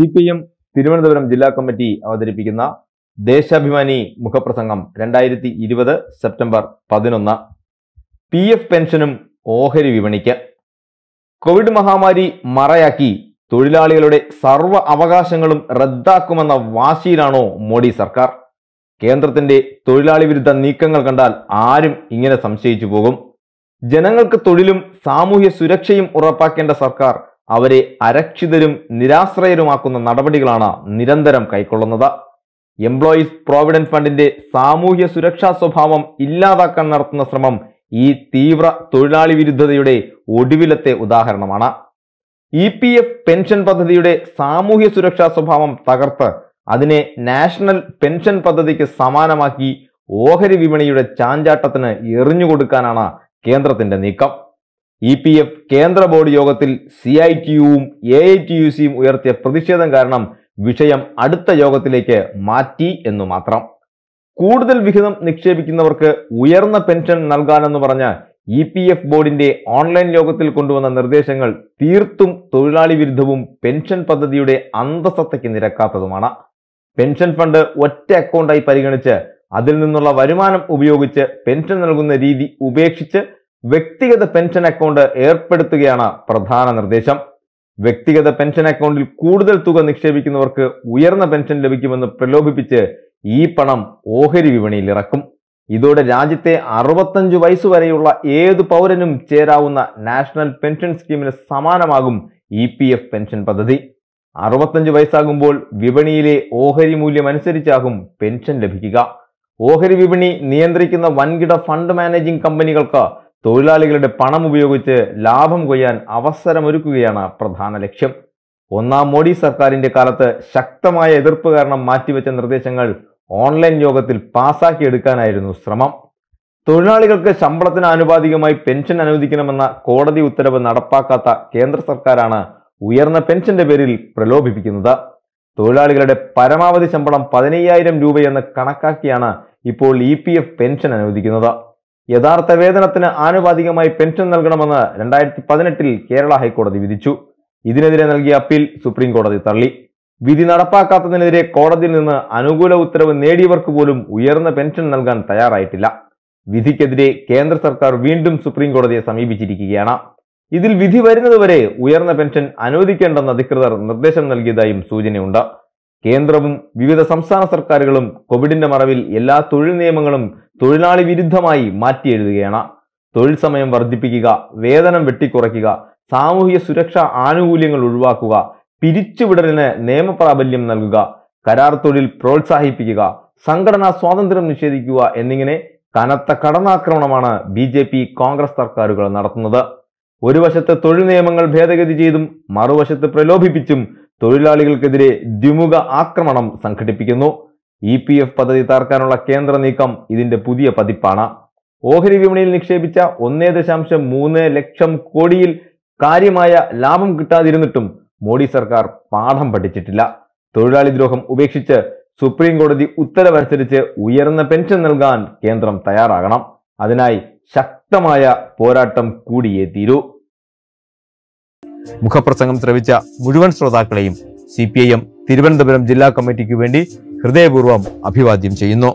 C P M Thiruvananthapuram ജില്ലാ committee അവതരിപ്പിക്കുന്ന ദേശാഭിമാനി മുഖപ്രസംഗം രണ്ടായിരത്തി ഇരുപത് സെപ്റ്റംബർ പതിനൊന്ന് പി എഫ് പെൻഷനും ഓഹരി വിപണിക്ക് കോവിഡ് മഹാമാരി മറയാക്കി തൊഴിലാളികളുടെ സർവ അവകാശങ്ങളും റദ്ദാക്കുമെന്ന വാശിയിലാണോ മോഡി സർക്കാർ കേന്ദ്രത്തിന്റെ തൊഴിലാളി വിരുദ്ധ നീക്കങ്ങൾ കണ്ടാൽ ആരും ഇങ്ങനെ സംശയിച്ചു പോകും ജനങ്ങൾക്ക് തൊഴിലും സാമൂഹ്യ സുരക്ഷയും ഉറപ്പാക്കേണ്ട സർക്കാർ അവരെ അരക്ഷിതരും നിരാശ്രയരുമാക്കുന്ന നടപടികളാണ് നിരന്തരം കൈക്കൊള്ളുന്നത് എംപ്ലോയീസ് പ്രോവിഡന്റ് ഫണ്ടിന്റെ സാമൂഹ്യ സുരക്ഷാ സ്വഭാവം ഇല്ലാതാക്കാൻ നടത്തുന്ന ശ്രമം ഈ തീവ്ര തൊഴിലാളി വിരുദ്ധതയുടെ ഒടുവിലത്തെ ഉദാഹരണമാണ് ഇ പി എഫ് പെൻഷൻ പദ്ധതിയുടെ സാമൂഹ്യ സുരക്ഷാ സ്വഭാവം തകർത്ത് അതിനെ നാഷണൽ പെൻഷൻ പദ്ധതിക്ക് സമാനമാക്കി ഓഹരി വിപണിയുടെ ചാഞ്ചാട്ടത്തിന് എറിഞ്ഞുകൊടുക്കാനാണ് കേന്ദ്രത്തിന്റെ നീക്കം ഇ പി എഫ് കേന്ദ്ര ബോർഡ് യോഗത്തിൽ സി ഐ ടി യുവും എ ഐ ടി യു സിയും ഉയർത്തിയ പ്രതിഷേധം കാരണം വിഷയം അടുത്ത യോഗത്തിലേക്ക് മാറ്റി എന്നു മാത്രം കൂടുതൽ വിഹിതം നിക്ഷേപിക്കുന്നവർക്ക് ഉയർന്ന പെൻഷൻ നൽകാനെന്ന് പറഞ്ഞ് ഇ പി എഫ് ബോർഡിന്റെ ഓൺലൈൻ യോഗത്തിൽ കൊണ്ടുവന്ന നിർദ്ദേശങ്ങൾ തീർത്തും തൊഴിലാളി വിരുദ്ധവും പെൻഷൻ പദ്ധതിയുടെ അന്തസത്തയ്ക്ക് നിരക്കാത്തതുമാണ് പെൻഷൻ ഫണ്ട് ഒറ്റ അക്കൗണ്ടായി പരിഗണിച്ച് അതിൽ നിന്നുള്ള വരുമാനം ഉപയോഗിച്ച് പെൻഷൻ നൽകുന്ന രീതി ഉപേക്ഷിച്ച് വ്യക്തിഗത പെൻഷൻ അക്കൗണ്ട് ഏർപ്പെടുത്തുകയാണ് പ്രധാന നിർദ്ദേശം വ്യക്തിഗത പെൻഷൻ അക്കൗണ്ടിൽ കൂടുതൽ തുക നിക്ഷേപിക്കുന്നവർക്ക് ഉയർന്ന പെൻഷൻ ലഭിക്കുമെന്ന് പ്രലോഭിപ്പിച്ച് ഈ പണം ഓഹരി വിപണിയിൽ ഇറക്കും ഇതോടെ രാജ്യത്തെ അറുപത്തഞ്ച് വയസ്സ് വരെയുള്ള പൗരനും ചേരാവുന്ന നാഷണൽ പെൻഷൻ സ്കീമിന് സമാനമാകും ഇ പി എഫ് പെൻഷൻ പദ്ധതി അറുപത്തഞ്ച് വയസ്സാകുമ്പോൾ വിപണിയിലെ ഓഹരി മൂല്യം അനുസരിച്ചാകും പെൻഷൻ ലഭിക്കുക ഓഹരി വിപണി നിയന്ത്രിക്കുന്ന വൻകിട ഫണ്ട് മാനേജിംഗ് കമ്പനികൾക്ക് തൊഴിലാളികളുടെ പണം ഉപയോഗിച്ച് ലാഭം കൊയ്യാൻ അവസരമൊരുക്കുകയാണ് പ്രധാന ലക്ഷ്യം ഒന്നാം മോഡി സർക്കാരിന്റെ കാലത്ത് ശക്തമായ എതിർപ്പ് കാരണം മാറ്റിവെച്ച നിർദ്ദേശങ്ങൾ ഓൺലൈൻ യോഗത്തിൽ പാസാക്കിയെടുക്കാനായിരുന്നു ശ്രമം തൊഴിലാളികൾക്ക് ശമ്പളത്തിന് ആനുപാതികമായി പെൻഷൻ അനുവദിക്കണമെന്ന കോടതി ഉത്തരവ് നടപ്പാക്കാത്ത കേന്ദ്ര സർക്കാരാണ് ഉയർന്ന പെൻഷന്റെ പേരിൽ പ്രലോഭിപ്പിക്കുന്നത് തൊഴിലാളികളുടെ പരമാവധി ശമ്പളം പതിനയ്യായിരം രൂപയെന്ന് കണക്കാക്കിയാണ് ഇപ്പോൾ ഇ പെൻഷൻ അനുവദിക്കുന്നത് യഥാർത്ഥ വേതനത്തിന് ആനുപാതികമായി പെൻഷൻ നൽകണമെന്ന് രണ്ടായിരത്തി പതിനെട്ടിൽ കേരള ഹൈക്കോടതി വിധിച്ചു ഇതിനെതിരെ നൽകിയ അപ്പീൽ സുപ്രീം കോടതി തള്ളി വിധി നടപ്പാക്കാത്തതിനെതിരെ കോടതിയിൽ നിന്ന് അനുകൂല ഉത്തരവ് നേടിയവർക്ക് പോലും ഉയർന്ന പെൻഷൻ നൽകാൻ തയ്യാറായിട്ടില്ല വിധിക്കെതിരെ കേന്ദ്ര സർക്കാർ വീണ്ടും സുപ്രീം കോടതിയെ സമീപിച്ചിരിക്കുകയാണ് ഇതിൽ വിധി വരുന്നതുവരെ ഉയർന്ന പെൻഷൻ അനുവദിക്കേണ്ടെന്ന് അധികൃതർ നിർദ്ദേശം നൽകിയതായും സൂചനയുണ്ട് കേന്ദ്രവും വിവിധ സംസ്ഥാന സർക്കാരുകളും കോവിഡിന്റെ മറവിൽ എല്ലാ തൊഴിൽ നിയമങ്ങളും തൊഴിലാളി വിരുദ്ധമായി മാറ്റിയെഴുതുകയാണ് തൊഴിൽ സമയം വർദ്ധിപ്പിക്കുക വേതനം വെട്ടിക്കുറയ്ക്കുക സാമൂഹിക സുരക്ഷാ ആനുകൂല്യങ്ങൾ ഒഴിവാക്കുക പിരിച്ചുവിടലിന് നിയമപ്രാബല്യം നൽകുക കരാർ തൊഴിൽ പ്രോത്സാഹിപ്പിക്കുക സംഘടനാ സ്വാതന്ത്ര്യം നിഷേധിക്കുക എന്നിങ്ങനെ കനത്ത കടന്നാക്രമണമാണ് ബി ജെ പി കോൺഗ്രസ് സർക്കാരുകൾ നടത്തുന്നത് ഒരു വശത്ത് തൊഴിൽ നിയമങ്ങൾ ഭേദഗതി ചെയ്തും മറുവശത്ത് പ്രലോഭിപ്പിച്ചും തൊഴിലാളികൾക്കെതിരെ ദ്വിമുഖ ആക്രമണം സംഘടിപ്പിക്കുന്നു ഇ പി എഫ് പദ്ധതി തകർക്കാനുള്ള കേന്ദ്ര നീക്കം ഇതിന്റെ പുതിയ പതിപ്പാണ് ഓഹരി വിപണിയിൽ നിക്ഷേപിച്ച ഒന്നേ ദശാംശം മൂന്ന് ലക്ഷം കോടിയിൽ കാര്യമായ ലാഭം കിട്ടാതിരുന്നിട്ടും മോഡി സർക്കാർ പാഠം പഠിച്ചിട്ടില്ല തൊഴിലാളി ദ്രോഹം ഉപേക്ഷിച്ച് സുപ്രീം കോടതി ഉത്തരവനുസരിച്ച് ഉയർന്ന പെൻഷൻ നൽകാൻ കേന്ദ്രം തയ്യാറാകണം അതിനായി ശക്തമായ പോരാട്ടം കൂടിയേ തീരൂ മുഖപ്രസംഗം ശ്രവിച്ച മുഴുവൻ ശ്രോതാക്കളെയും സി തിരുവനന്തപുരം ജില്ലാ കമ്മിറ്റിക്കു വേണ്ടി ഹൃദയപൂർവ്വം അഭിവാദ്യം ചെയ്യുന്നു